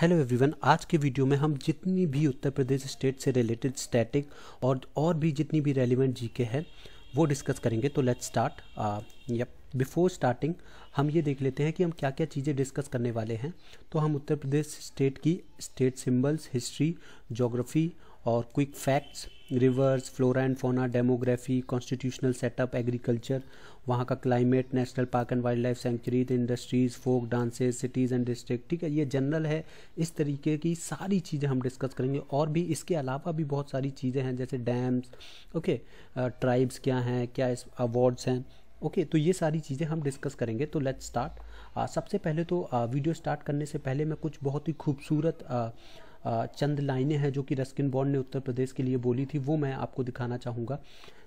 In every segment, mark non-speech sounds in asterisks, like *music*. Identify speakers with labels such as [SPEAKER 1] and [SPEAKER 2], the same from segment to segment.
[SPEAKER 1] Hello everyone आज के video में हम जितनी भी उत्तर प्रदेश स्टेट से रिलेटेड स्टैटिक और और भी जितनी भी रेलिवेंट जीके हैं वो डिस्कस करेंगे तो let's start yup before starting हम ये देख लेते हैं कि हम क्या क्या चीज़ें डिस्कस करने वाले हैं तो हम उत्तर प्रदेश स्टेट की स्टेट सिंबल्स हिस्ट्री जोग्राफी और quick facts rivers flora and fauna demography constitutional setup agriculture वहाँ का climate national park and wild life sanctuary the industries folk dances cities and district ठीक है ये जनरल है इस तरीके की सारी चीज़ें हम डिस्कस करेंगे और भी इसके अलावा भी बहुत सारी चीज़ें हैं जैसे डैम्स ओके ट्राइब्स क्या हैं क्या इस अवार्ड्स हैं ओके तो ये सारी चीज़ें हम डिस्कस करेंगे तो लेट्स स्टार्ट सबसे पहले तो आ, वीडियो स्टार्ट करने से पहले मैं कुछ बहुत ही खूबसूरत चंद लाइनें हैं जो कि रस्किन बॉन्ड ने उत्तर प्रदेश के लिए बोली थी वो मैं आपको दिखाना चाहूँगा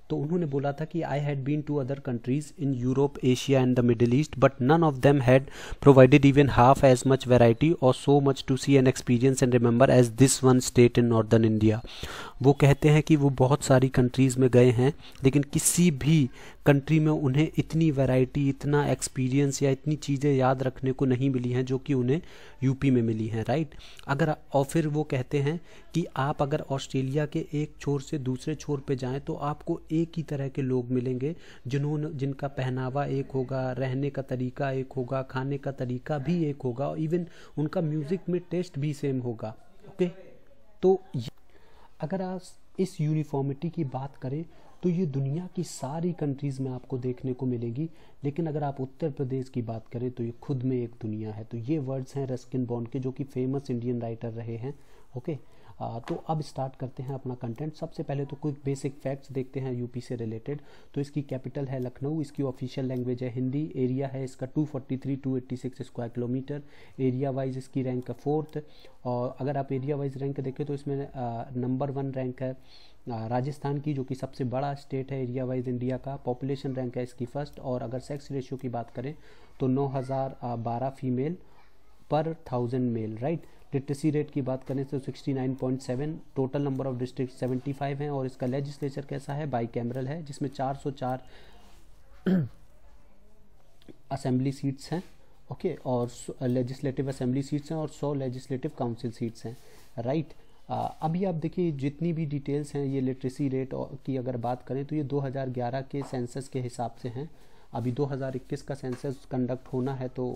[SPEAKER 1] तो उन्होंने बोला था कि I had been to other countries in Europe Asia and the Middle East but none of them had provided even half as much variety और so much to see an experience and remember as this one state in northern India वो कहते हैं कि वो बहुत सारी countries में गए हैं लेकिन किसी भी कंट्री में उन्हें इतनी वैरायटी इतना एक्सपीरियंस या इतनी चीज़ें याद रखने को नहीं मिली हैं जो कि उन्हें यूपी में मिली हैं राइट अगर और फिर वो कहते हैं कि आप अगर ऑस्ट्रेलिया के एक छोर से दूसरे छोर पे जाएं तो आपको एक ही तरह के लोग मिलेंगे जिन्होंने जिनका पहनावा एक होगा रहने का तरीका एक होगा खाने का तरीका भी एक होगा और इवन उनका म्यूज़िक में टेस्ट भी सेम होगा ओके तो अगर आप इस यूनिफॉर्मिटी की बात करें तो ये दुनिया की सारी कंट्रीज़ में आपको देखने को मिलेगी लेकिन अगर आप उत्तर प्रदेश की बात करें तो ये खुद में एक दुनिया है तो ये वर्ड्स हैं रस्किन बॉन्ड के जो कि फेमस इंडियन राइटर रहे हैं ओके okay? तो अब स्टार्ट करते हैं अपना कंटेंट सबसे पहले तो कुछ बेसिक फैक्ट्स देखते हैं यूपी से रिलेटेड तो इसकी कैपिटल है लखनऊ इसकी ऑफिशियल लैंग्वेज है हिंदी एरिया है इसका 243 286 स्क्वायर किलोमीटर एरिया वाइज इसकी रैंक है फोर्थ और अगर आप एरिया वाइज रैंक देखें तो इसमें नंबर वन रैंक है राजस्थान की जो कि सबसे बड़ा स्टेट है एरिया वाइज इंडिया का पॉपुलेशन रैंक है इसकी फर्स्ट और अगर सेक्स रेशियो की बात करें तो 9012 फीमेल पर thousand male right right? Literacy rate की बात करें तो 69.7 टोटल नंबर ऑफ डिस्ट्रिक्ट 75 हैं और इसका लेजिस्लेचर कैसा है बाई कैमरल है जिसमें 404 असेंबली सीट्स हैं ओके और लेजिस्लेटिव असेंबली सीट्स हैं और 100 लेजिस्लेटिव काउंसिल सीट्स हैं राइट आ, अभी आप देखिए जितनी भी डिटेल्स हैं ये लिटरेसी रेट की अगर बात करें तो ये दो के सेंसस के हिसाब से हैं अभी दो का सेंसस कंडक्ट होना है तो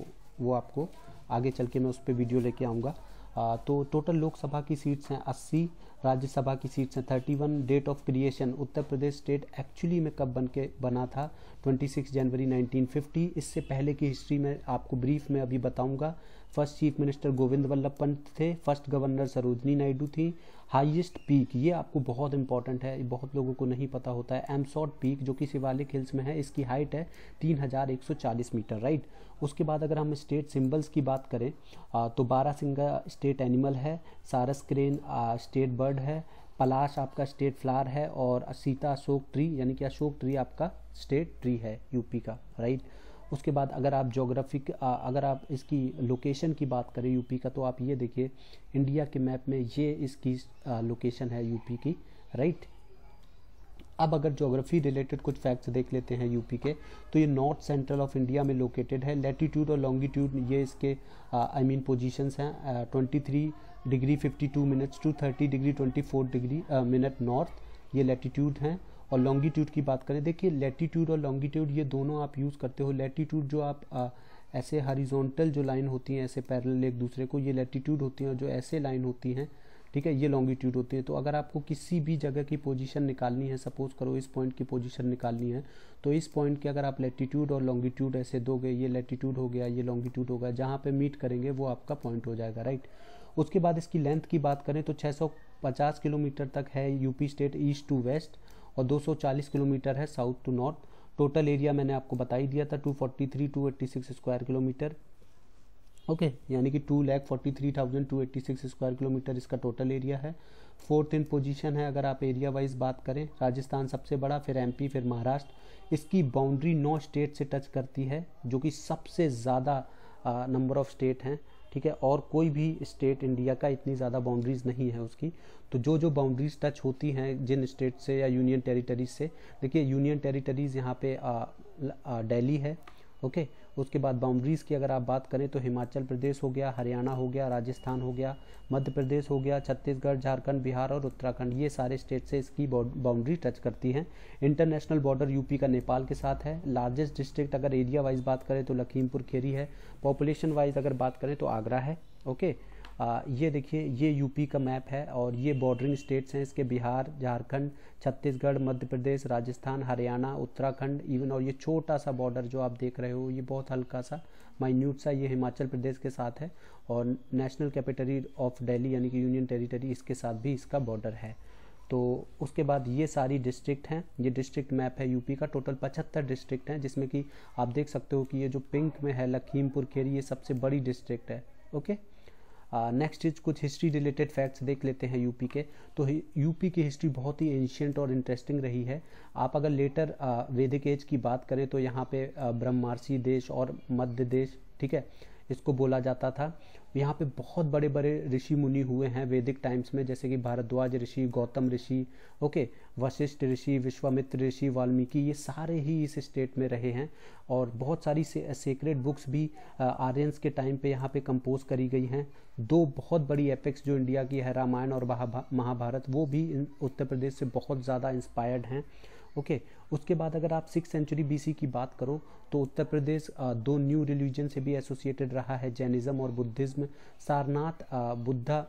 [SPEAKER 1] वो आपको आगे चल के मैं उस पर वीडियो लेके आऊँगा तो टोटल लोकसभा की सीट्स हैं अस्सी राज्यसभा की सीट्स हैं thirty one date of creation Uttar Pradesh state actually में कब बन के बना था 26 जनवरी 1950 इससे पहले की हिस्ट्री में आपको ब्रीफ में अभी बताऊंगा first chief minister Govind Ballabh Pant थे फर्स्ट गवर्नर सरोजनी नायडू थी हाईएस्ट पीक ये आपको बहुत इंपॉर्टेंट है बहुत लोगों को नहीं पता होता है एमसॉट पीक जो कि शिवालिक हिल्स में है इसकी हाइट है 3140 मीटर राइट उसके बाद अगर हम स्टेट सिंबल्स की बात करें तो बारासिंगा स्टेट एनिमल है सारस क्रेन स्टेट बर्ड है पलाश आपका स्टेट फ्लावर है और सीता अशोक ट्री यानी कि अशोक ट्री आपका स्टेट ट्री है यूपी का राइट उसके बाद अगर आप जोग्राफिक अगर आप इसकी लोकेशन की बात करें यूपी का तो आप ये देखिए इंडिया के मैप में ये इसकी लोकेशन है यूपी की राइट अब अगर जोग्राफी रिलेटेड कुछ फैक्ट्स देख लेते हैं यूपी के तो ये नॉर्थ सेंट्रल ऑफ इंडिया में लोकेटेड है लेटीट्यूड और लॉन्गिट्यूड ये इसके आई मीन पोजीशंस हैं twenty three degree fifty two minutes to thirty degree twenty four degree minute north ये लेटीट्यूड हैं और लॉन्गिट्यूड की बात करें देखिए लेटीट्यूड और लॉन्गिट्यूड ये दोनों आप यूज़ करते हो लेटीट्यूड जो आप आ, ऐसे हरीजोंटल जो लाइन होती हैं ऐसे पैरल एक दूसरे को ये लेटीट्यूड होती हैं और जो ऐसे लाइन होती हैं ठीक है ये लॉन्गिट्यूड होती है तो अगर आपको किसी भी जगह की पोजीशन निकालनी है सपोज करो इस पॉइंट की पोजीशन निकालनी है तो इस पॉइंट की अगर आप लेटीट्यूड और लॉन्गिट्यूड ऐसे दोगे ये लेटीट्यूड हो गया ये लॉन्गिट्यूड गया जहाँ पे मीट करेंगे वो आपका पॉइंट हो जाएगा राइट उसके बाद इसकी लेंथ की बात करें तो छः किलोमीटर तक है UP state east to west और 240 किलोमीटर है south to north total area मैंने आपको बता ही दिया था 243 286 स्क्वायर किलोमीटर ओके यानी कि two lakh forty three thousand two eighty six square kilometre इसका टोटल एरिया है फोर्थ इन पोजीशन है अगर आप एरिया वाइज बात करें राजस्थान सबसे बड़ा फिर एमपी फिर महाराष्ट्र इसकी बाउंड्री नौ स्टेट से टच करती है जो कि सबसे ज़्यादा नंबर ऑफ स्टेट हैं ठीक है और कोई भी स्टेट इंडिया का इतनी ज़्यादा बाउंड्रीज नहीं है उसकी तो जो जो बाउंड्रीज टच होती हैं जिन स्टेट से या यूनियन टेरिटरीज से देखिए यूनियन टेरिटरीज यहाँ पे डेली है ओके उसके बाद बाउंड्रीज़ की अगर आप बात करें तो हिमाचल प्रदेश हो गया हरियाणा हो गया राजस्थान हो गया मध्य प्रदेश हो गया छत्तीसगढ़ झारखंड बिहार और उत्तराखंड ये सारे स्टेट से इसकी बाउंड्री टच करती हैं इंटरनेशनल बॉर्डर यूपी का नेपाल के साथ है लार्जेस्ट डिस्ट्रिक्ट अगर एरिया वाइज बात करें तो लखीमपुर खेरी है पॉपुलेशन वाइज अगर बात करें तो आगरा है ओके okay? ये देखिए ये यूपी का मैप है और ये बॉर्डरिंग स्टेट्स हैं इसके बिहार झारखंड छत्तीसगढ़ मध्य प्रदेश राजस्थान हरियाणा उत्तराखंड इवन और ये छोटा सा बॉर्डर जो आप देख रहे हो ये बहुत हल्का सा माइन्यूट सा ये हिमाचल प्रदेश के साथ है और नेशनल कैपिटरी ऑफ डेली यानी कि यूनियन टेरिटरी इसके साथ भी इसका बॉर्डर है तो उसके बाद ये सारी डिस्ट्रिक्ट हैं ये डिस्ट्रिक्ट मैप है यूपी का टोटल 75 डिस्ट्रिक्ट हैं जिसमें कि आप देख सकते हो कि ये जो पिंक में है लखीमपुर खेरी ये सबसे बड़ी डिस्ट्रिक्ट है ओके नेक्स्ट इज कुछ हिस्ट्री रिलेटेड फैक्ट्स देख लेते हैं यूपी के तो यूपी की हिस्ट्री बहुत ही एंशियंट और इंटरेस्टिंग रही है आप अगर लेटर वैदिक एज की बात करें तो यहाँ पे ब्रह्मार्सी देश और मध्य देश ठीक है इसको बोला जाता था यहाँ पे बहुत बड़े बड़े ऋषि मुनि हुए हैं वैदिक टाइम्स में जैसे कि भारद्वाज ऋषि गौतम ऋषि ओके वशिष्ठ ऋषि विश्वामित्र ऋषि वाल्मीकि ये सारे ही इस स्टेट में रहे हैं और बहुत सारी से, सेक्रेट बुक्स भी आर्यंस के टाइम पे यहाँ पे कंपोज करी गई हैं दो बहुत बड़ी एपिक्स जो इंडिया की है रामायण और महाभारत वो भी उत्तर प्रदेश से बहुत ज़्यादा इंस्पायर्ड हैं ओके उसके बाद अगर आप सिक्स सेंचुरी बीसी की बात करो तो उत्तर प्रदेश दो न्यू रिलीजन से भी एसोसिएटेड रहा है जैनिज़्म और बुद्धिज़्म सारनाथ बुद्धा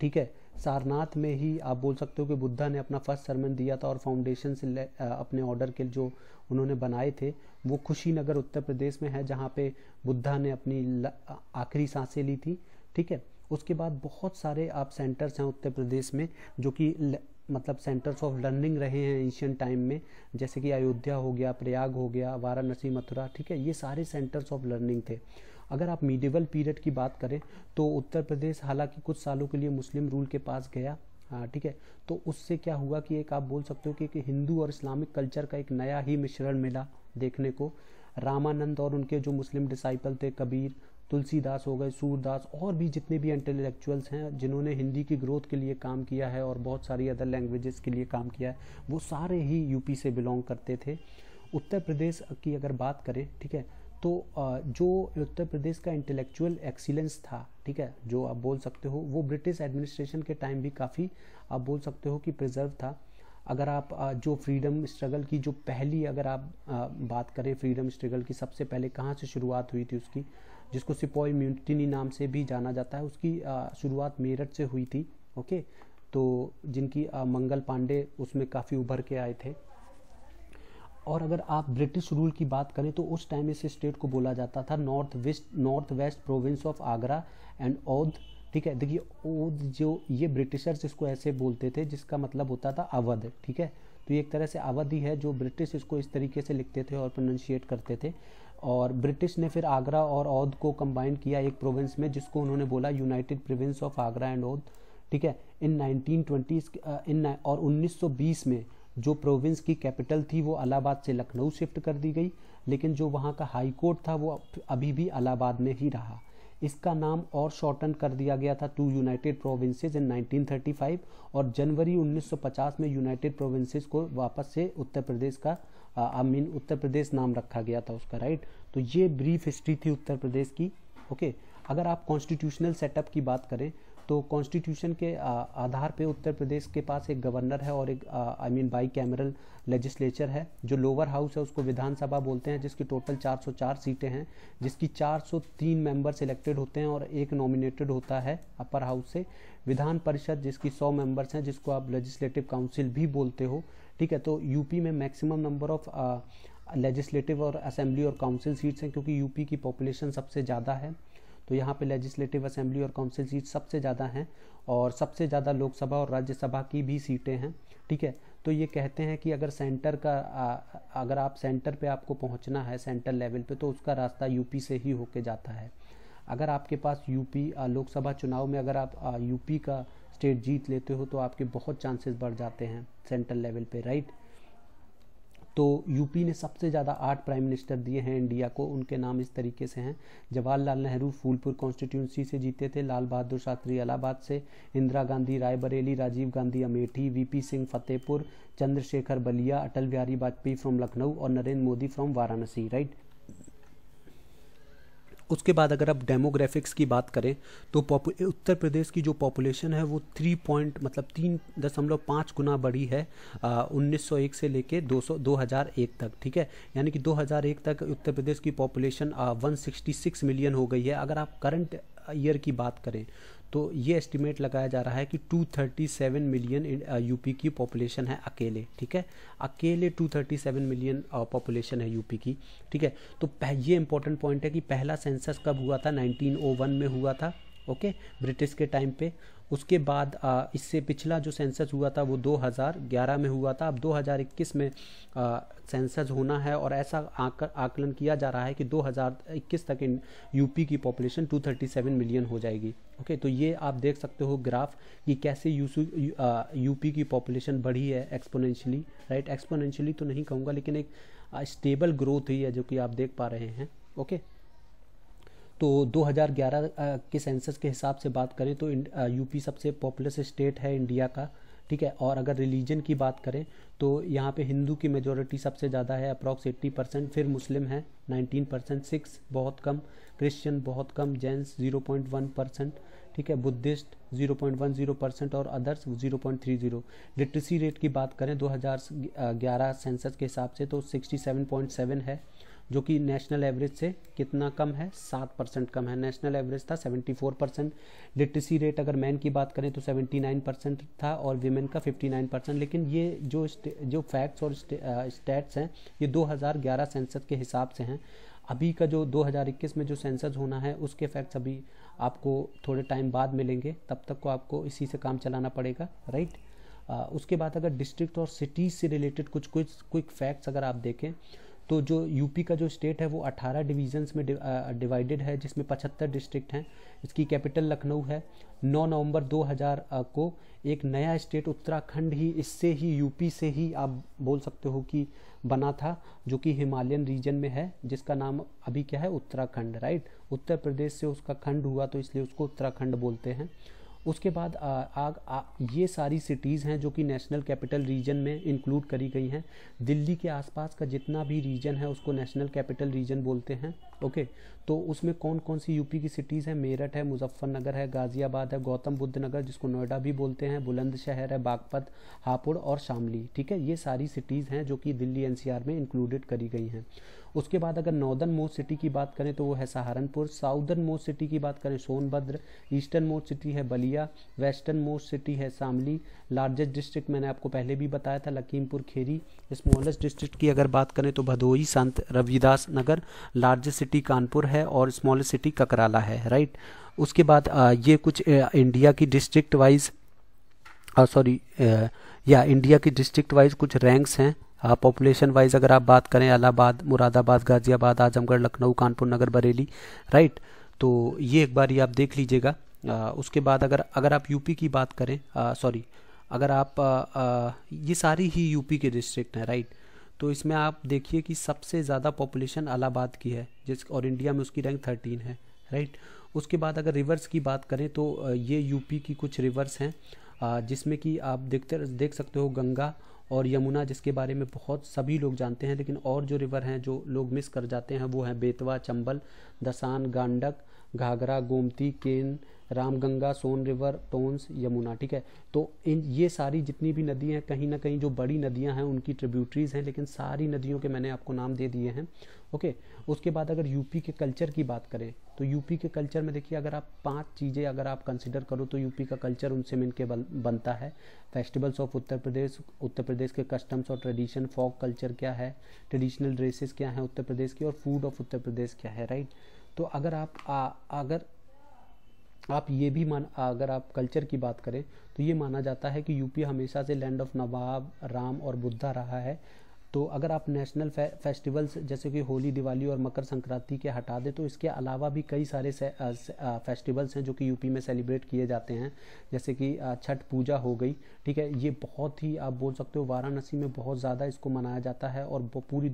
[SPEAKER 1] ठीक है सारनाथ में ही आप बोल सकते हो कि बुद्धा ने अपना फर्स्ट सरमन दिया था और फाउंडेशन से अपने ऑर्डर के जो उन्होंने बनाए थे वो खुशीनगर उत्तर प्रदेश में है जहाँ पे बुद्धा ने अपनी आखिरी सांसें ली थी ठीक है उसके बाद बहुत सारे आप सेंटर्स हैं उत्तर प्रदेश में जो कि मतलब सेंटर्स ऑफ लर्निंग रहे हैं एशियन टाइम में जैसे कि अयोध्या हो गया प्रयाग हो गया वाराणसी मथुरा ठीक है ये सारे सेंटर्स ऑफ लर्निंग थे अगर आप मिडिवल पीरियड की बात करें तो उत्तर प्रदेश हालांकि कुछ सालों के लिए मुस्लिम रूल के पास गया हाँ ठीक है तो उससे क्या हुआ कि एक आप बोल सकते हो कि, कि हिंदू और इस्लामिक कल्चर का एक नया ही मिश्रण मिला देखने को रामानंद और उनके जो मुस्लिम डिसाइपल थे कबीर तुलसीदास हो गए सूरदास और भी जितने भी इंटेलेक्चुअल्स हैं जिन्होंने हिंदी की ग्रोथ के लिए काम किया है और बहुत सारी अदर लैंग्वेजेस के लिए काम किया है वो सारे ही यूपी से बिलोंग करते थे उत्तर प्रदेश की अगर बात करें ठीक है तो जो उत्तर प्रदेश का इंटेलेक्चुअल एक्सीलेंस था ठीक है जो आप बोल सकते हो वो ब्रिटिश एडमिनिस्ट्रेशन के टाइम भी काफ़ी आप बोल सकते हो कि प्रिजर्व था अगर आप जो फ्रीडम स्ट्रगल की जो पहली अगर आप बात करें फ्रीडम स्ट्रगल की सबसे पहले कहाँ से शुरुआत हुई थी उसकी जिसको सिपोई म्यूटिनी नाम से भी जाना जाता है उसकी शुरुआत मेरठ से हुई थी ओके तो जिनकी मंगल पांडे उसमें काफ़ी उभर के आए थे और अगर आप ब्रिटिश रूल की बात करें तो उस टाइम इस स्टेट को बोला जाता था north west north west province of Agra and Oudh ठीक है देखिए ओध जो ये ब्रिटिशर्स इसको ऐसे बोलते थे जिसका मतलब होता था अवध ठीक है तो ये एक तरह से अवधि है जो ब्रिटिश इसको इस तरीके से लिखते थे और प्रोनन्शिएट करते थे और ब्रिटिश ने फिर आगरा और औध को कंबाइन किया एक प्रोविंस में जिसको उन्होंने बोला united province of Agra and Oudh ठीक है इन 1920 इन और 1920 में जो प्रोविंस की कैपिटल थी वो अलाहाबाद से लखनऊ शिफ्ट कर दी गई लेकिन जो वहाँ का हाई कोर्ट था वो अभी भी अलाहाबाद में ही रहा इसका नाम और शॉर्टन कर दिया गया था टू यूनाइटेड प्रोविंसेस इन 1935 और जनवरी 1950 में यूनाइटेड प्रोविंसेस को वापस से उत्तर प्रदेश का आई मीन उत्तर प्रदेश नाम रखा गया था उसका राइट तो ये ब्रीफ हिस्ट्री थी उत्तर प्रदेश की ओके अगर आप कॉन्स्टिट्यूशनल सेटअप की बात करें तो कॉन्स्टिट्यूशन के आधार पे उत्तर प्रदेश के पास एक गवर्नर है और एक I mean bicameral legislature है जो लोअर हाउस है उसको विधानसभा बोलते हैं जिसकी टोटल 404 सीटें हैं जिसकी 403 मेंबर्स इलेक्टेड होते हैं और एक नॉमिनेटेड होता है अपर हाउस से विधान परिषद जिसकी 100 मेंबर्स हैं जिसको आप लेजिस्लेटिव काउंसिल भी बोलते हो ठीक है तो यूपी में मैक्सिमम नंबर ऑफ लेजिस्लेटिव और असेंबली और काउंसिल सीट्स हैं क्योंकि यूपी की पॉपुलेशन सबसे ज़्यादा है तो यहाँ पे लेजिस्लेटिव असेंबली और काउंसिल सीट सबसे ज़्यादा हैं और सबसे ज़्यादा लोकसभा और राज्यसभा की भी सीटें हैं ठीक है तो ये कहते हैं कि अगर सेंटर का आ, अगर आप सेंटर पे आपको पहुंचना है सेंटर लेवल पे तो उसका रास्ता यूपी से ही होके जाता है अगर आपके पास यूपी लोकसभा चुनाव में अगर आप यूपी का स्टेट जीत लेते हो तो आपके बहुत चांसेस बढ़ जाते हैं सेंट्रल लेवल पे राइट right? तो यूपी ने सबसे ज़्यादा आठ प्राइम मिनिस्टर दिए हैं इंडिया को उनके नाम इस तरीके से हैं जवाहरलाल नेहरू फूलपुर कॉन्स्टिट्यूंसी से जीते थे लाल बहादुर शास्त्री इलाहाबाद से इंदिरा गांधी रायबरेली राजीव गांधी अमेठी वीपी सिंह फतेहपुर चंद्रशेखर बलिया अटल बिहारी वाजपेयी फ्रॉम लखनऊ और नरेंद्र मोदी फ्रॉम वाराणसी राइट उसके बाद अगर आप डेमोग्राफिक्स की बात करें तो उत्तर प्रदेश की जो पॉपुलेशन है वो थ्री पॉइंट मतलब तीन दशमलव पाँच गुना बढ़ी है उन्नीस सौ एक से लेके दो सौ दो हज़ार एक तक ठीक है यानी कि दो हज़ार एक तक उत्तर प्रदेश की population one sixty six million हो गई है अगर आप करंट ईयर की बात करें तो ये एस्टिमेट लगाया जा रहा है कि 237 मिलियन यूपी की पॉपुलेशन है अकेले ठीक है अकेले 237 मिलियन पॉपुलेशन है यूपी की ठीक है तो ये इंपॉर्टेंट पॉइंट है कि पहला सेंसस कब हुआ था 1901 में हुआ था ओके ब्रिटिश के टाइम पे उसके बाद इससे पिछला जो सेंसस हुआ था वो 2011 में हुआ था अब 2021 में सेंसस होना है और ऐसा आकलन किया जा रहा है कि 2021 तक इन यूपी की पॉपुलेशन 237 मिलियन हो जाएगी ओके तो ये आप देख सकते हो ग्राफ कि कैसे यूपी की पॉपुलेशन बढ़ी है एक्सपोनेंशियली राइट एक्सपोनेंशियली तो नहीं कहूँगा लेकिन एक स्टेबल ग्रोथ हुई है जो कि आप देख पा रहे हैं ओके तो 2011 के सेंसस के हिसाब से बात करें तो यूपी सबसे पॉपुलस स्टेट है इंडिया का ठीक है और अगर रिलीजन की बात करें तो यहाँ पे हिंदू की मेजोरिटी सबसे ज़्यादा है अप्रॉक्स 80 परसेंट फिर मुस्लिम है 19 परसेंट सिक्स बहुत कम क्रिश्चियन बहुत कम पॉइंट 0.1 परसेंट ठीक है बुद्धिस्ट 0.10 परसेंट और अदर्स 0.30 लिटरेसी रेट की बात करें 2011 सेंसस के हिसाब से तो 67.7 है जो कि नेशनल एवरेज से कितना कम है सात परसेंट कम है नेशनल एवरेज था seventy four percent literacy rate अगर मैन की बात करें तो सेवेंटी नाइन परसेंट था और वीमेन का फिफ्टी नाइन परसेंट लेकिन ये जो जो फैक्ट्स और स्टैट्स हैं ये दो हज़ार ग्यारह सेंसस के हिसाब से हैं अभी का जो 2021 में जो सेंसस होना है उसके फैक्ट्स अभी आपको थोड़े टाइम बाद मिलेंगे तब तक को आपको इसी से काम चलाना पड़ेगा राइट आ, उसके बाद अगर डिस्ट्रिक्ट और सिटीज़ से रिलेटेड कुछ कुछ क्विक फैक्ट्स अगर आप देखें तो जो यूपी का जो स्टेट है वो 18 डिवीजन्स में डिवाइडेड है जिसमें 75 डिस्ट्रिक्ट हैं इसकी कैपिटल लखनऊ है 9 नवंबर 2000 को एक नया स्टेट उत्तराखंड ही इससे ही यूपी से ही आप बोल सकते हो कि बना था जो कि हिमालयन रीजन में है जिसका नाम अभी क्या है उत्तराखंड राइट उत्तर प्रदेश से उसका खंड हुआ तो इसलिए उसको उत्तराखंड बोलते हैं उसके बाद आग ये सारी सिटीज़ हैं जो कि नेशनल कैपिटल रीजन में इंक्लूड करी गई हैं दिल्ली के आसपास का जितना भी रीजन है उसको नेशनल कैपिटल रीजन बोलते हैं ओके तो उसमें कौन कौन सी यूपी की सिटीज़ है मेरठ है मुजफ्फरनगर है गाज़ियाबाद है गौतम बुद्ध नगर जिसको नोएडा भी बोलते हैं बुलंदशहर है बागपत हापुड़ और शामली ठीक है ये सारी सिटीज़ हैं जो कि दिल्ली एन में इंक्लूडेड करी गई हैं उसके बाद अगर नॉर्दर्न मोस्ट सिटी की बात करें तो वो है सहारनपुर साउदर्न मोस्ट सिटी की बात करें सोनभद्र ईस्टर्न मोस्ट सिटी है बलिया वेस्टर्न मोस्ट सिटी है शामली लार्जेस्ट डिस्ट्रिक्ट मैंने आपको पहले भी बताया था लखीमपुर खेरी स्मॉलेस्ट डिस्ट्रिक्ट की अगर बात करें तो भदोई संत रविदास नगर लार्जेस्ट सिटी कानपुर है और स्मॉलेस्ट सिटी ककराला है राइट उसके बाद ये कुछ इंडिया की डिस्ट्रिक्ट वाइज सॉरी या इंडिया की डिस्ट्रिक्ट वाइज कुछ रैंक्स हैं पॉपुलेशन वाइज अगर आप बात करें अलाहाबाद मुरादाबाद गाजियाबाद आजमगढ़ लखनऊ कानपुर नगर बरेली राइट तो ये एक बार ये आप देख लीजिएगा उसके बाद अगर अगर आप यूपी की बात करें सॉरी अगर आप आ, आ, ये सारी ही यूपी के डिस्ट्रिक्ट हैं राइट तो इसमें आप देखिए कि सबसे ज़्यादा पॉपुलेशन अलाहाबाद की है जिस और इंडिया में उसकी रैंक थर्टीन है राइट उसके बाद अगर रिवर्स की बात करें तो ये यूपी की कुछ रिवर्स हैं जिसमें कि आप देखते देख सकते हो गंगा और यमुना जिसके बारे में बहुत सभी लोग जानते हैं लेकिन और जो रिवर हैं जो लोग मिस कर जाते हैं वो हैं बेतवा चंबल दसान गांडक घाघरा गोमती केन रामगंगा सोन रिवर टोन्स यमुना ठीक है तो इन ये सारी जितनी भी नदियाँ हैं कहीं ना कहीं जो बड़ी नदियाँ हैं उनकी ट्रिब्यूटरीज हैं लेकिन सारी नदियों के मैंने आपको नाम दे दिए हैं ओके उसके बाद अगर यूपी के कल्चर की बात करें तो यूपी के कल्चर में देखिए अगर आप पांच चीज़ें अगर आप कंसिडर करो तो यूपी का कल्चर उनसे मिलकर बनता है फेस्टिवल्स ऑफ उत्तर प्रदेश उत्तर प्रदेश के कस्टम्स और ट्रेडिशन फॉक कल्चर क्या है ट्रेडिशनल ड्रेसेस क्या हैं उत्तर प्रदेश की और फूड ऑफ उत्तर प्रदेश क्या है राइट तो अगर आप आ, अगर आप ये भी मान अगर आप कल्चर की बात करें तो ये माना जाता है कि यूपी हमेशा से लैंड ऑफ नवाब राम और बुद्धा रहा है तो अगर आप नेशनल फे, फेस्टिवल्स जैसे कि होली दिवाली और मकर संक्रांति के हटा दें तो इसके अलावा भी कई सारे से, आ, से, आ, फेस्टिवल्स हैं जो कि यूपी में सेलिब्रेट किए जाते हैं जैसे कि छठ पूजा हो गई ठीक है ये बहुत ही आप बोल सकते हो वाराणसी में बहुत ज़्यादा इसको मनाया जाता है और पूरी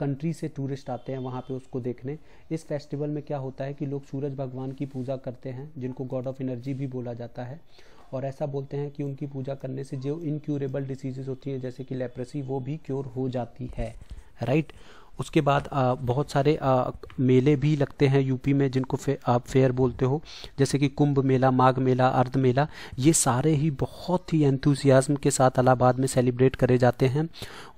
[SPEAKER 1] कंट्री से टूरिस्ट आते हैं वहाँ पे उसको देखने इस फेस्टिवल में क्या होता है कि लोग सूरज भगवान की पूजा करते हैं जिनको गॉड ऑफ एनर्जी भी बोला जाता है और ऐसा बोलते हैं कि उनकी पूजा करने से जो इनक्यूरेबल डिसीजेज होती हैं जैसे कि लेप्रेसी वो भी क्योर हो जाती है राइट उसके बाद आ, बहुत सारे आ, मेले भी लगते हैं यूपी में जिनको फे, आप फेयर बोलते हो जैसे कि कुंभ मेला माघ मेला अर्ध मेला ये सारे ही बहुत ही एंथुसियाज्म के साथ अलाहाबाद में सेलिब्रेट करे जाते हैं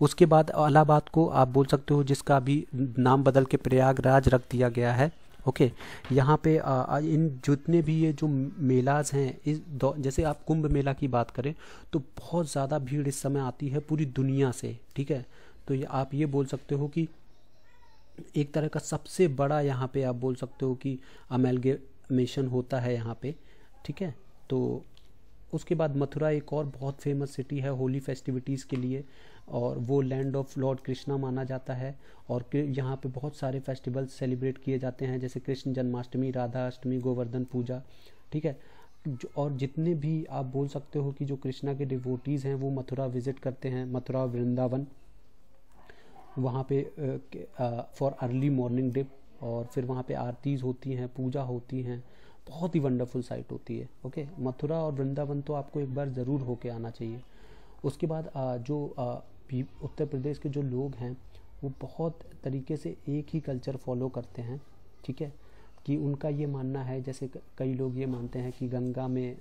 [SPEAKER 1] उसके बाद अलाहाबाद को आप बोल सकते हो जिसका अभी नाम बदल के प्रयागराज रख दिया गया है ओके यहाँ पे आ, इन जितने भी ये जो मेलाज हैं इस जैसे आप कुंभ मेला की बात करें तो बहुत ज़्यादा भीड़ इस समय आती है पूरी दुनिया से ठीक है तो ये आप ये बोल सकते हो कि एक तरह का सबसे बड़ा यहाँ पे आप बोल सकते हो कि अमेलगेमेशन होता है यहाँ पे ठीक है तो उसके बाद मथुरा एक और बहुत फेमस सिटी है होली फेस्टिविटीज़ के लिए और वो लैंड ऑफ लॉर्ड कृष्णा माना जाता है और यहाँ पे बहुत सारे फेस्टिवल्स सेलिब्रेट किए जाते हैं जैसे कृष्ण जन्माष्टमी राधा अष्टमी गोवर्धन पूजा ठीक है और जितने भी आप बोल सकते हो कि जो कृष्णा के डिवोटीज़ हैं वो मथुरा विजिट करते हैं मथुरा वृंदावन वहाँ पे फॉर अर्ली मॉर्निंग डिप और फिर वहाँ पे आरतीज़ होती हैं पूजा होती हैं बहुत ही वंडरफुल साइट होती है ओके मथुरा और वृंदावन तो आपको एक बार ज़रूर होके आना चाहिए उसके बाद जो उत्तर प्रदेश के जो लोग हैं वो बहुत तरीके से एक ही कल्चर फॉलो करते हैं ठीक है कि उनका ये मानना है जैसे कई लोग ये मानते हैं कि गंगा में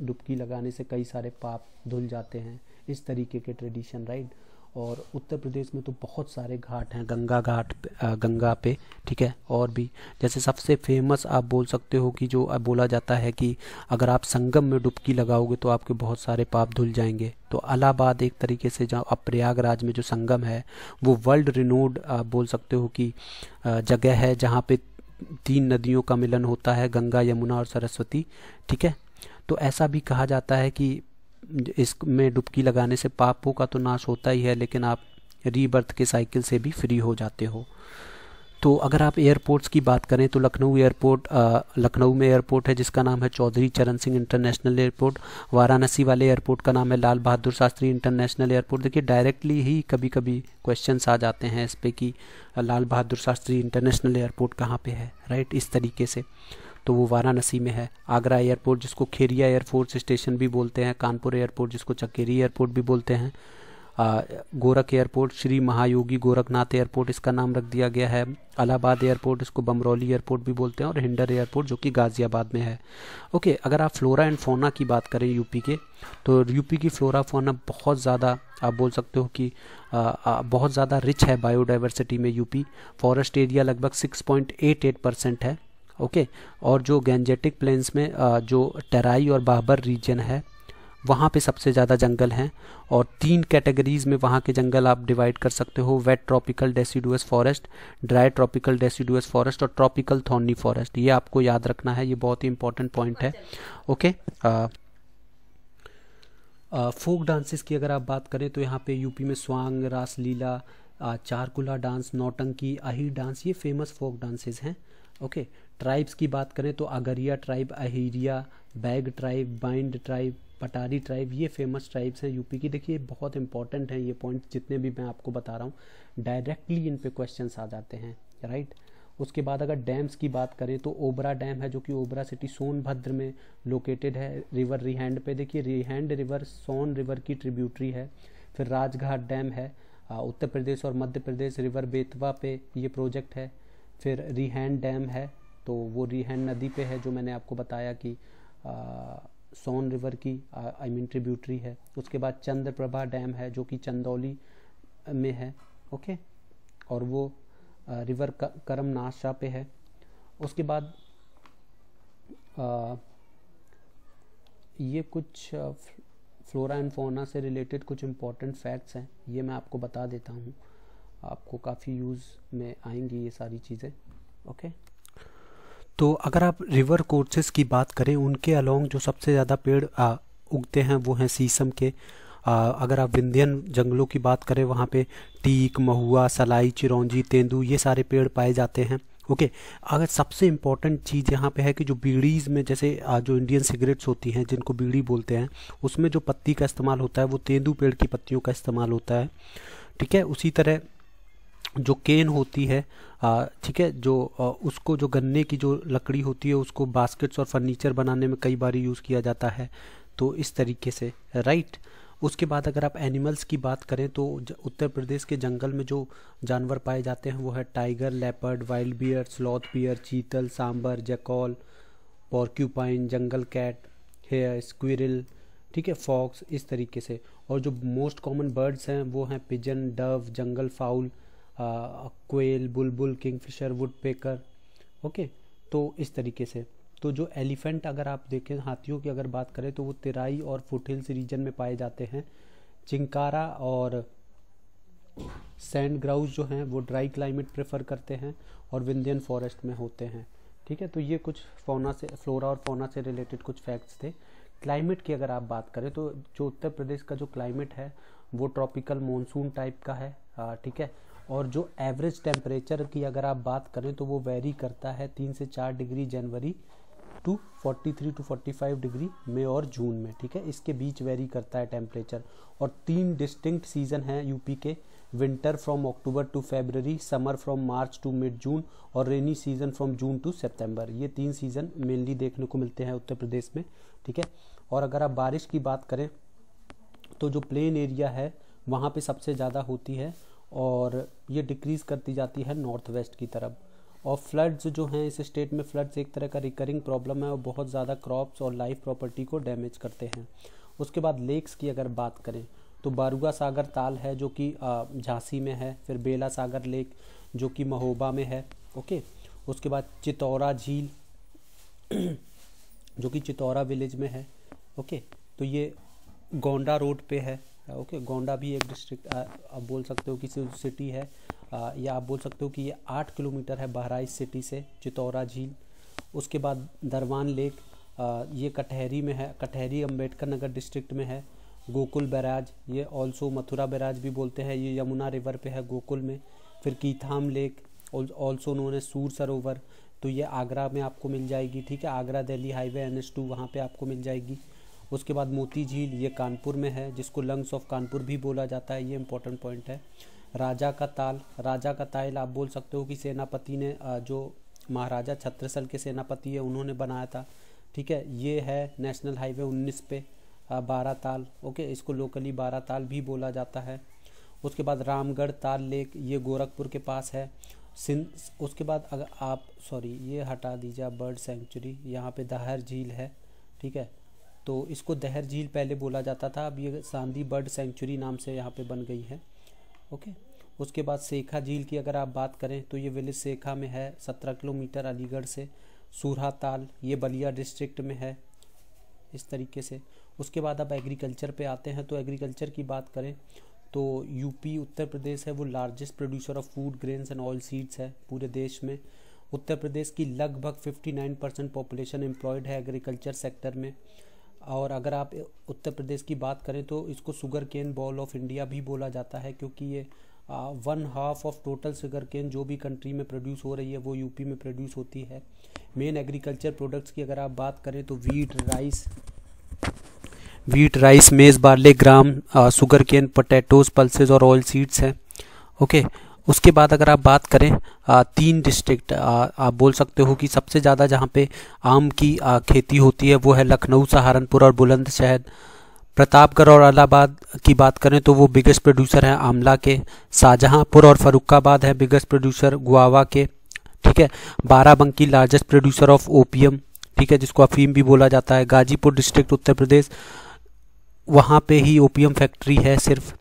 [SPEAKER 1] डुबकी लगाने से कई सारे पाप धुल जाते हैं इस तरीके के ट्रेडिशन राइट और उत्तर प्रदेश में तो बहुत सारे घाट हैं गंगा घाट गंगा पे ठीक है और भी जैसे सबसे फेमस आप बोल सकते हो कि जो बोला जाता है कि अगर आप संगम में डुबकी लगाओगे तो आपके बहुत सारे पाप धुल जाएंगे तो अलाहाबाद एक तरीके से जहाँ आप प्रयागराज में जो संगम है वो वर्ल्ड रिनोड आप बोल सकते हो कि जगह है जहाँ पे तीन नदियों का मिलन होता है गंगा यमुना और सरस्वती ठीक है तो ऐसा भी कहा जाता है कि इसमें डुबकी लगाने से पापों का तो नाश होता ही है लेकिन आप रीबर्थ के साइकिल से भी फ्री हो जाते हो तो अगर आप एयरपोर्ट्स की बात करें तो लखनऊ एयरपोर्ट लखनऊ में एयरपोर्ट है जिसका नाम है चौधरी चरण सिंह इंटरनेशनल एयरपोर्ट वाराणसी वाले एयरपोर्ट का नाम है लाल बहादुर शास्त्री इंटरनेशनल एयरपोर्ट देखिए डायरेक्टली ही कभी कभी क्वेश्चन आ जाते हैं इस पर कि लाल बहादुर शास्त्री इंटरनेशनल एयरपोर्ट कहाँ पर है राइट इस तरीके से तो वो वाराणसी में है आगरा एयरपोर्ट जिसको खेरिया एयरफोर्स स्टेशन भी बोलते हैं कानपुर एयरपोर्ट जिसको चकेरी एयरपोर्ट भी बोलते हैं गोरख एयरपोर्ट श्री महायोगी गोरखनाथ एयरपोर्ट इसका नाम रख दिया गया है अलाहाबाद एयरपोर्ट इसको बमरौली एयरपोर्ट भी बोलते हैं और हिंडर एयरपोर्ट जो कि गाज़ियाबाद में है ओके अगर आप फ्लोरा एंड फोना की बात करें यूपी के तो यूपी की फ्लोरा फोना बहुत ज़्यादा आप बोल सकते हो कि आ, आ, बहुत ज़्यादा रिच है बायोडाइवर्सिटी में यूपी फॉरेस्ट एरिया लगभग सिक्स परसेंट है ओके और जो गैंजेटिक प्लेन्स में जो टेराई और बाबर रीजन है वहाँ पे सबसे ज़्यादा जंगल हैं और तीन कैटेगरीज में वहाँ के जंगल आप डिवाइड कर सकते हो wet tropical deciduous forest dry tropical deciduous forest और ट्रॉपिकल थॉर्नी फॉरेस्ट ये आपको याद रखना है ये बहुत ही इंपॉर्टेंट पॉइंट है ओके फोक डांसेस की अगर आप बात करें तो यहाँ पे यूपी में स्वांग रासलीला चारकुला डांस नौटंकी आही डांस ये फेमस फोक डांसेज हैं ओके ट्राइब्स की बात करें तो Agariya tribe Ahiriya Baiga tribe Bind tribe Patari tribe ये फेमस ट्राइब्स हैं यूपी की देखिए बहुत इंपॉर्टेंट हैं ये पॉइंट जितने भी मैं आपको बता रहा हूँ डायरेक्टली इन पे क्वेश्चन आ जाते हैं राइट उसके बाद अगर डैम्स की बात करें तो ओबरा डैम है जो कि ओबरा सिटी सोनभद्र में लोकेटेड है रिवर रिहैंड पे देखिए रिहैंड रिवर सोन रिवर की ट्रिब्यूटरी है फिर राजघाट डैम है उत्तर प्रदेश और मध्य प्रदेश रिवर बेतवा पे ये प्रोजेक्ट है फिर रीहैंड डैम है तो वो रीहैंड नदी पे है जो मैंने आपको बताया कि आ, सोन रिवर की आई मीन ट्रिब्यूटरी है उसके बाद चंद्रप्रभा डैम है जो कि चंदौली में है ओके और वो आ, रिवर करम नाशा पे है उसके बाद आ, ये कुछ फ्लोरा एंड फोना से रिलेटेड कुछ इम्पोर्टेंट फैक्ट्स हैं ये मैं आपको बता देता हूँ आपको काफ़ी यूज़ में आएंगी ये सारी चीज़ें ओके तो अगर आप रिवर कोर्सेस की बात करें उनके अलोंग जो सबसे ज़्यादा पेड़ आ, उगते हैं वो हैं सीसम के आ, अगर आप विंध्यन जंगलों की बात करें वहाँ पे टीक महुआ सलाई चिरौंजी तेंदू ये सारे पेड़ पाए जाते हैं ओके okay, अगर सबसे इम्पॉर्टेंट चीज़ यहाँ पे है कि जो बीड़ीज़ में जैसे जो इंडियन सिगरेट्स होती हैं जिनको बीड़ी बोलते हैं उसमें जो पत्ती का इस्तेमाल होता है वो तेंदू पेड़ की पत्तियों का इस्तेमाल होता है ठीक है उसी तरह जो केन होती है ठीक है जो उसको जो गन्ने की जो लकड़ी होती है उसको बास्केट्स और फर्नीचर बनाने में कई बार यूज़ किया जाता है तो इस तरीके से राइट उसके बाद अगर आप एनिमल्स की बात करें तो उत्तर प्रदेश के जंगल में जो जानवर पाए जाते हैं वो है tiger leopard wild bear sloth bear chital sambar jackal porcupine jungle cat hare squirrel ठीक है फॉक्स इस तरीके से और जो मोस्ट कॉमन बर्ड्स हैं वो हैं pigeon dove jungle fowl koel bulbul kingfisher would picker okay तो इस तरीके से तो जो एलिफेंट अगर आप देखें हाथियों की अगर बात करें तो वो तिराई और फुटहिल्स रीजन में पाए जाते हैं चिंकारा और सैंड ग्राउस जो हैं वो ड्राई क्लाइमेट प्रेफर करते हैं और विंध्यन फॉरेस्ट में होते हैं ठीक है तो ये कुछ फोना से फ्लोरा और फोना से रिलेटेड कुछ फैक्ट्स थे क्लाइमेट की अगर आप बात करें तो जो उत्तर प्रदेश का जो क्लाइमेट है वो ट्रॉपिकल मानसून टाइप का है ठीक है और जो एवरेज टेम्परेचर की अगर आप बात करें तो वो वेरी करता है तीन से चार degree January to 43 to five degree मई और जून में ठीक है इसके बीच वेरी करता है टेम्परेचर और तीन डिस्टिंक्ट सीज़न हैं यूपी के winter from October to February summer from March to mid June और rainy season from June to September ये तीन सीज़न मेनली देखने को मिलते हैं उत्तर प्रदेश में ठीक है और अगर आप बारिश की बात करें तो जो प्लेन एरिया है वहाँ पे सबसे ज़्यादा होती है और ये डिक्रीज़ करती जाती है नॉर्थ वेस्ट की तरफ और फ्लड्स जो हैं इस स्टेट में फ्लड्स एक तरह का रिकरिंग प्रॉब्लम है और बहुत ज़्यादा क्रॉप्स और लाइफ प्रॉपर्टी को डैमेज करते हैं उसके बाद लेक्स की अगर बात करें तो बारुआ सागर ताल है जो कि झांसी में है फिर बेला सागर लेक जो कि महोबा में है ओके उसके बाद चितौरा झील *clears throat* जो कि चितौरा विलेज में है ओके तो ये गोंडा रोड पे है ओके गोंडा भी एक डिस्ट्रिक्ट आप बोल सकते हो कि सिटी है आ, या आप बोल सकते हो कि ये आठ किलोमीटर है बहराइच सिटी से चितौरा झील उसके बाद दरवान लेक आ, ये कटहरी में है कटहरी अम्बेडकर नगर डिस्ट्रिक्ट में है गोकुल बैराज ये ऑल्सो मथुरा बैराज भी बोलते हैं ये यमुना रिवर पे है गोकुल में फिर कीथाम लेक ऑल्सो उन्होंने सूर सरोवर तो ये आगरा में आपको मिल जाएगी ठीक है Agra Delhi highway N S two वहाँ पर आपको मिल जाएगी उसके बाद मोती झील ये कानपुर में है जिसको लंग्स ऑफ कानपुर भी बोला जाता है ये इंपॉर्टेंट पॉइंट है राजा का ताल राजा का ताल आप बोल सकते हो कि सेनापति ने जो महाराजा छत्रसल के सेनापति है उन्होंने बनाया था ठीक है ये है नेशनल हाईवे 19 पे बारह ताल ओके इसको लोकली बारह ताल भी बोला जाता है उसके बाद रामगढ़ ताल लेक ये गोरखपुर के पास है सिंध उसके बाद अगर आप सॉरी ये हटा दीजिए बर्ड सेंचुरी यहाँ पे दहर झील है ठीक है तो इसको दहर झील पहले बोला जाता था अब ये सांदी बर्ड सेंचुरी नाम से यहाँ पे बन गई है ओके उसके बाद सेखा झील की अगर आप बात करें तो ये विलेज सेखा में है सत्रह किलोमीटर अलीगढ़ से सूरहा ताल ये बलिया डिस्ट्रिक्ट में है इस तरीके से उसके बाद आप एग्रीकल्चर पर आते हैं तो एग्रीकल्चर की बात करें तो यूपी उत्तर प्रदेश है वो largest producer of food grains and oil seeds है पूरे देश में उत्तर प्रदेश की लगभग 59 परसेंट पॉपुलेशन एम्प्लॉयड है एग्रीकल्चर सेक्टर में और अगर आप उत्तर प्रदेश की बात करें तो इसको sugar cane bowl of India भी बोला जाता है क्योंकि ये one half of total sugar cane जो भी कंट्री में प्रोड्यूस हो रही है वो यूपी में प्रोड्यूस होती है मेन एग्रीकल्चर प्रोडक्ट्स की अगर आप बात करें तो wheat rice wheat rice maize barley gram sugar cane potatoes pulses और ऑयल सीड्स हैं ओके okay, उसके बाद अगर आप बात करें तीन डिस्ट्रिक्ट आप बोल सकते हो कि सबसे ज़्यादा जहाँ पे आम की खेती होती है वो है लखनऊ सहारनपुर और बुलंदशहर प्रतापगढ़ और अलाहाबाद की बात करें तो वो बिगेस्ट प्रोड्यूसर हैं आमला के शाहजहाँपुर और फरुखाबाद है बिगेस्ट प्रोड्यूसर गुआवा के ठीक है Barabanki largest producer of opium ठीक है जिसको अफीम भी बोला जाता है गाजीपुर डिस्ट्रिक्ट उत्तर प्रदेश वहाँ पे ही ओपीएम फैक्ट्री है सिर्फ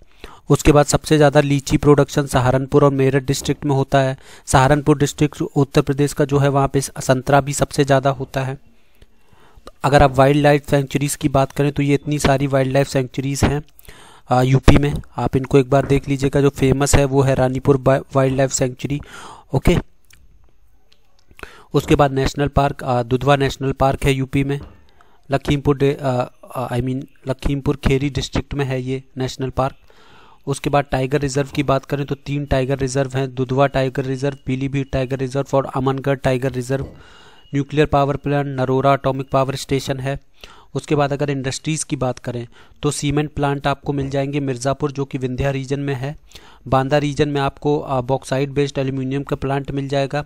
[SPEAKER 1] उसके बाद सबसे ज़्यादा लीची प्रोडक्शन सहारनपुर और मेरठ डिस्ट्रिक्ट में होता है सहारनपुर डिस्ट्रिक्ट उत्तर प्रदेश का जो है वहाँ पे संतरा भी सबसे ज़्यादा होता है तो अगर आप वाइल्ड लाइफ सेंचुरीज़ की बात करें तो ये इतनी सारी वाइल्ड लाइफ सेंचुरीज़ हैं यूपी में आप इनको एक बार देख लीजिएगा जो फेमस है वो है Ranipur wild life sanctuary okay उसके बाद national park Dudhwa national park है यूपी में Lakhimpur I mean Lakhimpur Kheri district में है ये नेशनल पार्क उसके बाद टाइगर रिजर्व की बात करें तो तीन टाइगर रिजर्व हैं Dudhwa tiger reserve Pilibhit tiger reserve और Amangarh tiger reserve nuclear power plant Narora atomic power station है उसके बाद अगर इंडस्ट्रीज़ की बात करें तो सीमेंट प्लांट आपको मिल जाएंगे मिर्ज़ापुर जो कि विंध्या रीजन में है बांदा रीजन में आपको बॉक्साइड बेस्ड एल्यूमिनियम का प्लांट मिल जाएगा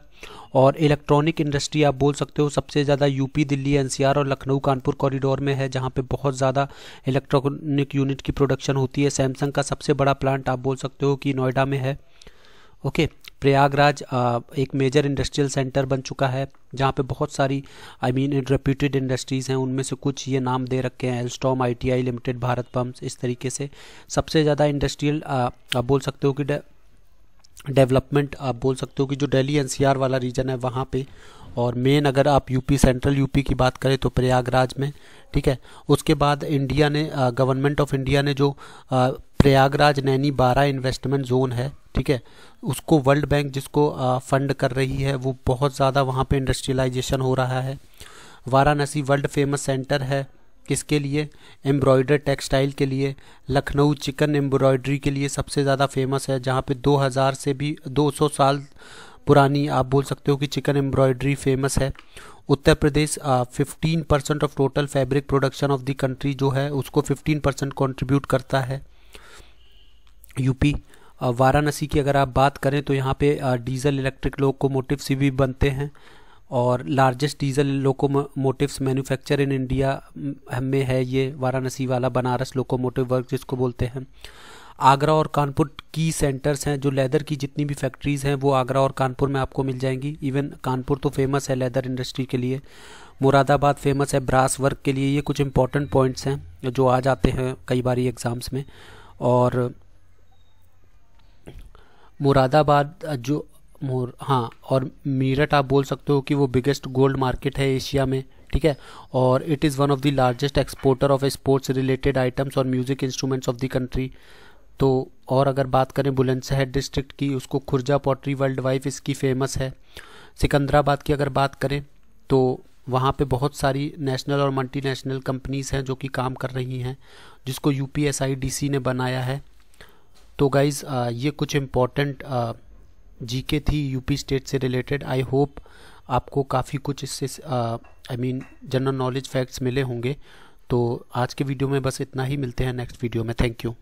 [SPEAKER 1] और इलेक्ट्रॉनिक इंडस्ट्री आप बोल सकते हो सबसे ज़्यादा यूपी दिल्ली एनसीआर और लखनऊ कानपुर कॉरिडोर में है जहाँ पे बहुत ज़्यादा इलेक्ट्रॉनिक यूनिट की प्रोडक्शन होती है सैमसंग का सबसे बड़ा प्लांट आप बोल सकते हो कि नोएडा में है ओके okay, प्रयागराज एक मेजर इंडस्ट्रियल सेंटर बन चुका है जहाँ पे बहुत सारी आई मीन रेप्यूटेड इंडस्ट्रीज़ हैं उनमें से कुछ ये नाम दे रखे हैं Alstom ITI limited Bharat pumps इस तरीके से सबसे ज़्यादा इंडस्ट्रियल आप बोल सकते हो कि डेवलपमेंट आप बोल सकते हो कि जो डेली एन वाला रीजन है वहाँ पर और मेन अगर आप यूपी सेंट्रल यूपी की बात करें तो प्रयागराज में ठीक है उसके बाद इंडिया ने गवर्नमेंट ऑफ इंडिया ने जो प्रयागराज नैनी बारह इन्वेस्टमेंट जोन है ठीक है उसको वर्ल्ड बैंक जिसको फंड कर रही है वो बहुत ज़्यादा वहाँ पे इंडस्ट्रियलाइजेशन हो रहा है वाराणसी वर्ल्ड फेमस सेंटर है किसके लिए एम्ब्रॉयडर टेक्सटाइल के लिए लखनऊ चिकन एम्ब्रॉयडरी के लिए सबसे ज़्यादा फेमस है जहाँ पे 2000 से भी 200 साल पुरानी आप बोल सकते हो कि चिकन एम्ब्रॉयडरी फेमस है Uttar Pradesh fifteen percent of total fabric production of the country जो है उसको फिफ्टीन परसेंट कॉन्ट्रीब्यूट करता है यूपी वाराणसी की अगर आप बात करें तो यहाँ पे डीजल इलेक्ट्रिक लोकोमोटिव भी बनते हैं और largest diesel locomotives manufacture in India में है ये वाराणसी वाला बनारस लोकोमोटिव वर्क जिसको बोलते हैं आगरा और कानपुर की सेंटर्स हैं जो लेदर की जितनी भी फैक्ट्रीज़ हैं वो आगरा और कानपुर में आपको मिल जाएंगी इवन कानपुर तो फेमस है लेदर इंडस्ट्री के लिए मुरादाबाद फेमस है ब्रास वर्क के लिए ये कुछ इंपॉर्टेंट पॉइंट्स हैं जो आ जाते हैं कई बार एग्ज़ाम्स में और मुरादाबाद जो मोर हाँ और मीरठ आप बोल सकते हो कि वो बिगेस्ट गोल्ड मार्केट है एशिया में ठीक है और it is one of the largest exporter of sports related items और music instruments of the country तो और अगर बात करें बुलंदशहर डिस्ट्रिक्ट की उसको खुर्जा पॉटरी वर्ल्ड वाइफ इसकी फेमस है सिकंदराबाद की अगर बात करें तो वहाँ पे बहुत सारी नेशनल और मल्टीनेशनल कंपनीज़ हैं जो कि काम कर रही हैं जिसको यू ने बनाया है तो गाइज़ ये कुछ इम्पोर्टेंट जीके थी यूपी स्टेट से रिलेटेड आई होप आपको काफ़ी कुछ इससे I mean general knowledge facts मिले होंगे तो आज के वीडियो में बस इतना ही मिलते हैं नेक्स्ट वीडियो में थैंक यू